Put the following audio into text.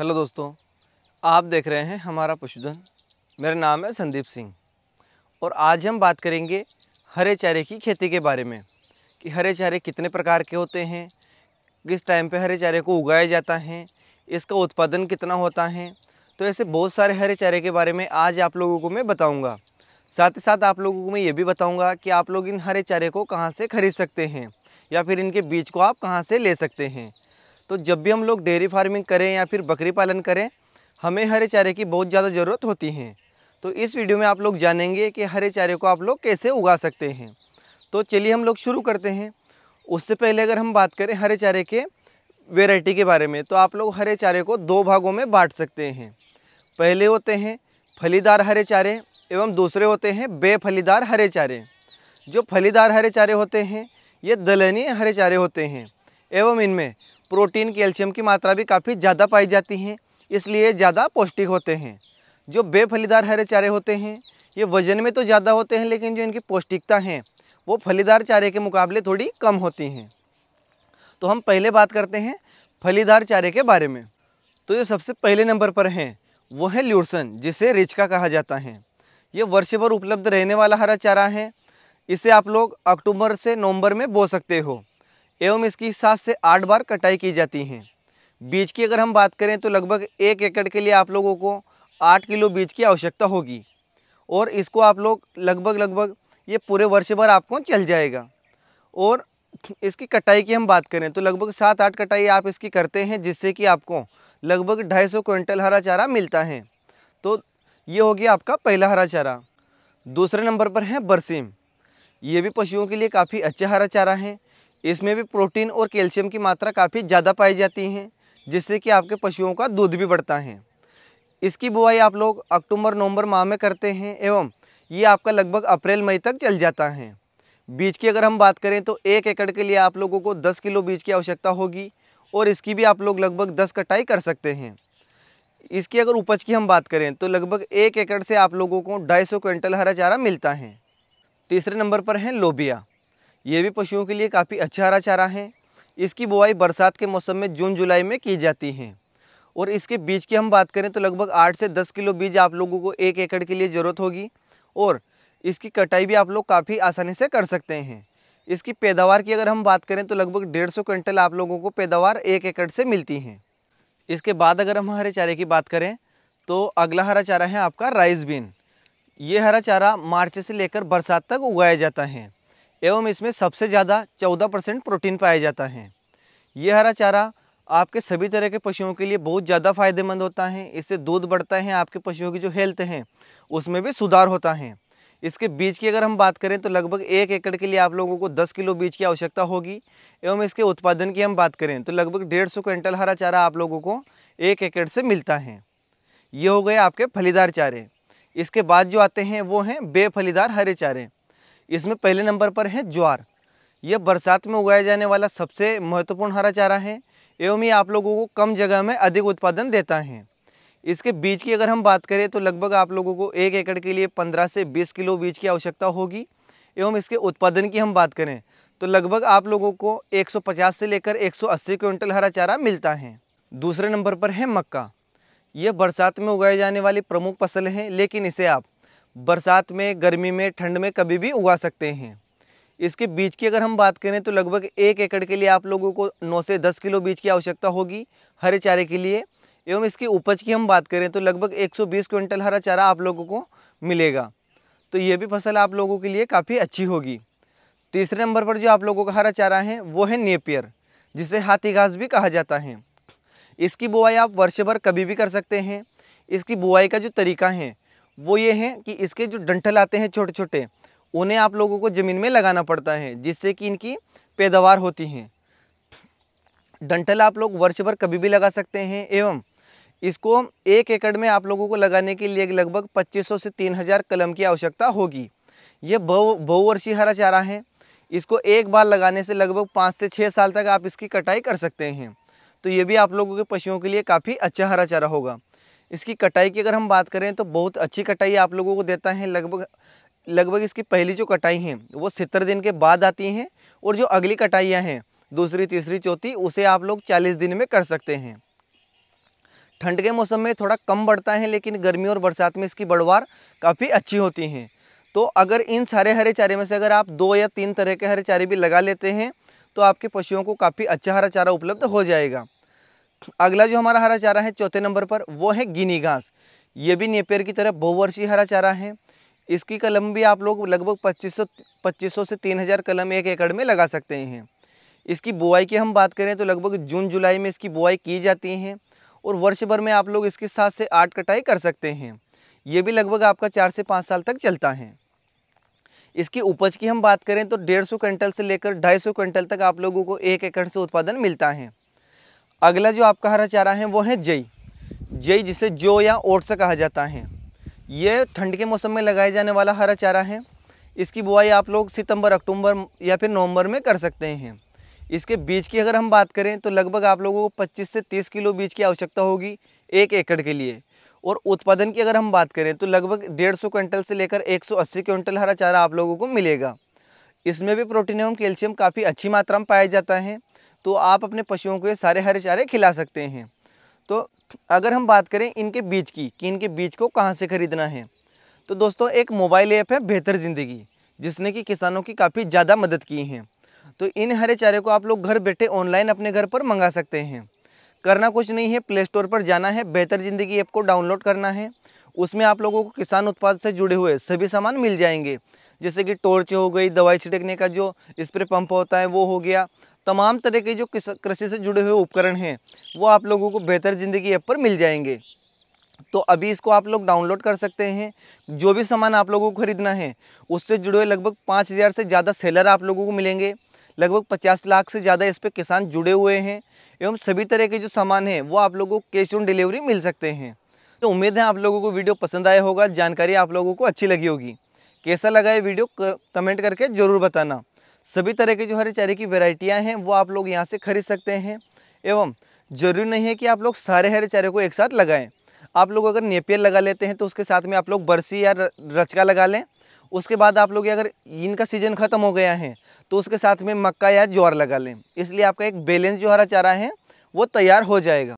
hello दोस्तों आप देख रहे हैं हमारा पशुधन मेरा नाम है संदीप सिंह और आज हम बात करेंगे हरे चारे की खेती के बारे में कि हरे चारे कितने प्रकार के होते हैं किस टाइम पे हरे चारे को उगाया जाता है इसका उत्पादन कितना होता है तो ऐसे बहुत सारे हरे चारे के बारे में आज आप लोगों को मैं बताऊँगा साथ ही साथ आप लोगों को मैं ये भी बताऊँगा कि आप लोग इन हरे चारे को कहाँ से खरीद सकते हैं या फिर इनके बीज को आप कहाँ से ले सकते हैं तो जब भी हम लोग डेयरी फार्मिंग करें या फिर बकरी पालन करें हमें हरे चारे की बहुत ज़्यादा ज़रूरत होती है तो इस वीडियो में आप लोग जानेंगे कि हरे चारे को आप लोग कैसे उगा सकते हैं तो चलिए हम लोग शुरू करते हैं उससे पहले अगर हम बात करें हरे चारे के वेराइटी के बारे में तो आप लोग हरे चारे को दो भागों में बांट सकते हैं पहले होते हैं फलीदार हरे चारे एवं दूसरे होते हैं बेफलीदार हरे चारे जो फलीदार हरे चारे होते हैं ये दलहनी हरे चारे होते हैं एवं इनमें प्रोटीन कैल्शियम की मात्रा भी काफ़ी ज़्यादा पाई जाती है इसलिए ज़्यादा पौष्टिक होते हैं जो बेफलीदार हरे चारे होते हैं ये वजन में तो ज़्यादा होते हैं लेकिन जो इनकी पौष्टिकता है वो फलीदार चारे के मुकाबले थोड़ी कम होती हैं तो हम पहले बात करते हैं फलीदार चारे के बारे में तो जो सबसे पहले नंबर पर हैं वो है ल्यूरसन जिसे रिचका कहा जाता है ये वर्ष भर उपलब्ध रहने वाला हरा चारा है इसे आप लोग अक्टूबर से नवंबर में बो सकते हो एवं इसकी सात से आठ बार कटाई की जाती है बीज की अगर हम बात करें तो लगभग एक एकड़ के लिए आप लोगों को आठ किलो बीज की आवश्यकता होगी और इसको आप लोग लगभग लगभग ये पूरे वर्ष भर आपको चल जाएगा और इसकी कटाई की हम बात करें तो लगभग सात आठ कटाई आप इसकी करते हैं जिससे कि आपको लगभग ढाई सौ क्विंटल हरा चारा मिलता है तो ये हो गया आपका पहला हरा चारा दूसरे नंबर पर है बरसीम ये भी पशुओं के लिए काफ़ी अच्छा हरा चारा है इसमें भी प्रोटीन और कैल्शियम की मात्रा काफ़ी ज़्यादा पाई जाती है जिससे कि आपके पशुओं का दूध भी बढ़ता है इसकी बुआई आप लोग अक्टूबर नवंबर माह में करते हैं एवं ये आपका लगभग अप्रैल मई तक चल जाता है बीज की अगर हम बात करें तो एक एकड़ के लिए आप लोगों को 10 किलो बीज की आवश्यकता होगी और इसकी भी आप लोग लगभग 10 कटाई कर सकते हैं इसकी अगर उपज की हम बात करें तो लगभग एक एकड़ से आप लोगों को ढाई सौ क्विंटल हरा चारा मिलता है तीसरे नंबर पर है लोबिया ये भी पशुओं के लिए काफ़ी अच्छा हरा चारा है इसकी बुआई बरसात के मौसम में जून जुलाई में की जाती है और इसके बीज की हम बात करें तो लगभग आठ से दस किलो बीज आप लोगों को एक एकड़ के लिए ज़रूरत होगी और इसकी कटाई भी आप लोग काफ़ी आसानी से कर सकते हैं इसकी पैदावार की अगर हम बात करें तो लगभग डेढ़ सौ क्विंटल आप लोगों को पैदावार एक एकड़ से मिलती है इसके बाद अगर हम हरे चारे की बात करें तो अगला हरा चारा है आपका राइस बीन ये हरा चारा मार्च से लेकर बरसात तक उगाया जाता है एवं इसमें सबसे ज़्यादा 14 परसेंट प्रोटीन पाया जाता है ये हरा चारा आपके सभी तरह के पशुओं के लिए बहुत ज़्यादा फायदेमंद होता है इससे दूध बढ़ता है आपके पशुओं की जो हेल्थ है उसमें भी सुधार होता है इसके बीज की अगर हम बात करें तो लगभग एक एकड़ के लिए आप लोगों को 10 किलो बीज की आवश्यकता होगी एवं इसके उत्पादन की हम बात करें तो लगभग डेढ़ सौ क्विंटल हरा चारा आप लोगों को एक एकड़ से मिलता है ये हो गए आपके फलीदार चारे इसके बाद जो आते हैं वो हैं बेफलीदार हरे चारे इसमें पहले नंबर पर है ज्वार यह बरसात में उगाया जाने वाला सबसे महत्वपूर्ण हरा चारा है एवं ये आप लोगों को कम जगह में अधिक उत्पादन देता है इसके बीज की अगर हम बात करें तो लगभग आप लोगों को एक एकड़ के लिए 15 से 20 किलो बीज की आवश्यकता होगी एवं इसके उत्पादन की हम बात करें तो लगभग आप लोगों को 150 से लेकर 180 क्विंटल हरा चारा मिलता है दूसरे नंबर पर है मक्का यह बरसात में उगाई जाने वाली प्रमुख फसल है लेकिन इसे आप बरसात में गर्मी में ठंड में कभी भी उगा सकते हैं इसके बीज की अगर हम बात करें तो लगभग एक एकड़ के लिए आप लोगों को नौ से दस किलो बीज की आवश्यकता होगी हरे चारे के लिए एवं इसकी उपज की हम बात करें तो लगभग 120 क्विंटल हरा चारा आप लोगों को मिलेगा तो ये भी फसल आप लोगों के लिए काफ़ी अच्छी होगी तीसरे नंबर पर जो आप लोगों का हरा चारा है वो है नेपियर जिसे हाथी घास भी कहा जाता है इसकी बुआई आप वर्ष भर कभी भी कर सकते हैं इसकी बुआई का जो तरीका है वो ये हैं कि इसके जो डंठल आते हैं छोटे छोटे उन्हें आप लोगों को ज़मीन में लगाना पड़ता है जिससे कि इनकी पैदावार होती है डंठल आप लोग वर्ष भर कभी भी लगा सकते हैं एवं इसको एक एकड़ में आप लोगों को लगाने के लिए लगभग 2500 से 3000 कलम की आवश्यकता होगी ये बहु बहुवर्षीय हरा चारा है इसको एक बार लगाने से लगभग पाँच से छः साल तक आप इसकी कटाई कर सकते हैं तो ये भी आप लोगों के पशुओं के लिए काफ़ी अच्छा हरा चारा होगा इसकी कटाई की अगर हम बात करें तो बहुत अच्छी कटाई आप लोगों को देता है लगभग लगभग इसकी पहली जो कटाई है वो सितर दिन के बाद आती हैं और जो अगली कटाइयाँ हैं दूसरी तीसरी चौथी उसे आप लोग चालीस दिन में कर सकते हैं ठंड के मौसम में थोड़ा कम बढ़ता है लेकिन गर्मी और बरसात में इसकी बढ़वार काफ़ी अच्छी होती हैं तो अगर इन सारे हरे चारे में से अगर आप दो या तीन तरह के हरे चारे भी लगा लेते हैं तो आपके पशुओं को काफ़ी अच्छा हरा चारा उपलब्ध हो जाएगा अगला जो हमारा हरा चारा है चौथे नंबर पर वो है गिनी घास ये भी नेपेर की तरह बहुवर्षीय हरा चारा है इसकी कलम भी आप लोग लगभग 2500 2500 से 3000 कलम एक एकड़ में लगा सकते हैं इसकी बुआई की हम बात करें तो लगभग जून जुलाई में इसकी बुआई की जाती है और वर्ष भर में आप लोग इसकी सात से आठ कटाई कर सकते हैं ये भी लगभग आपका चार से पाँच साल तक चलता है इसकी उपज की हम बात करें तो डेढ़ सौ क्विंटल से लेकर ढाई सौ क्विंटल तक आप लोगों को एक एकड़ से उत्पादन मिलता है अगला जो आपका हरा चारा है वो है जई जई जिसे जो या ओट्स कहा जाता है ये ठंड के मौसम में लगाया जाने वाला हरा चारा है इसकी बुआई आप लोग सितंबर अक्टूबर या फिर नवंबर में कर सकते हैं इसके बीज की अगर हम बात करें तो लगभग आप लोगों को 25 से 30 किलो बीज की आवश्यकता होगी एक एकड़ के लिए और उत्पादन की अगर हम बात करें तो लगभग डेढ़ सौ क्विंटल से लेकर 180 क्विंटल हरा चारा आप लोगों को मिलेगा इसमें भी प्रोटीन एवं कैल्शियम काफ़ी अच्छी मात्रा में पाया जाता है तो आप अपने पशुओं को ये सारे हरे चारे खिला सकते हैं तो अगर हम बात करें इनके बीज की कि इनके बीज को कहाँ से ख़रीदना है तो दोस्तों एक मोबाइल ऐप है बेहतर ज़िंदगी जिसने कि किसानों की काफ़ी ज़्यादा मदद की है तो इन हरे चारे को आप लोग घर बैठे ऑनलाइन अपने घर पर मंगा सकते हैं करना कुछ नहीं है प्ले स्टोर पर जाना है बेहतर ज़िंदगी ऐप को डाउनलोड करना है उसमें आप लोगों को किसान उत्पाद से जुड़े हुए सभी सामान मिल जाएंगे जैसे कि टॉर्च हो गई दवाई छिड़कने का जो स्प्रे पंप होता है वो हो गया तमाम तरह के जो कृषि से जुड़े हुए उपकरण हैं वो आप लोगों को बेहतर ज़िंदगी ऐप पर मिल जाएंगे तो अभी इसको आप लोग डाउनलोड कर सकते हैं जो भी सामान आप लोगों को ख़रीदना है उससे जुड़े हुए लगभग पाँच हज़ार से ज़्यादा सेलर आप लोगों को मिलेंगे लगभग पचास लाख से ज़्यादा इस पर किसान जुड़े हुए हैं एवं सभी तरह के जो सामान हैं वो आप लोगों को कैश ऑन डिलीवरी मिल सकते हैं तो उम्मीद है आप लोगों को वीडियो पसंद आया होगा जानकारी आप लोगों को अच्छी लगी होगी कैसा लगा ये वीडियो कमेंट करके ज़रूर बताना सभी तरह के जो हरे चारे की वेराइटियाँ हैं वो आप लोग यहाँ से खरीद सकते हैं एवं ज़रूरी नहीं है कि आप लोग सारे हरे चारे को एक साथ लगाएं आप लोग अगर नेपियर लगा लेते हैं तो उसके साथ में आप लोग बरसी या रचका लगा लें उसके बाद आप लोग अगर इनका सीज़न ख़त्म हो गया है तो उसके साथ में मक्का या ज्वार लगा लें इसलिए आपका एक बैलेंस जो हरा चारा है वो तैयार हो जाएगा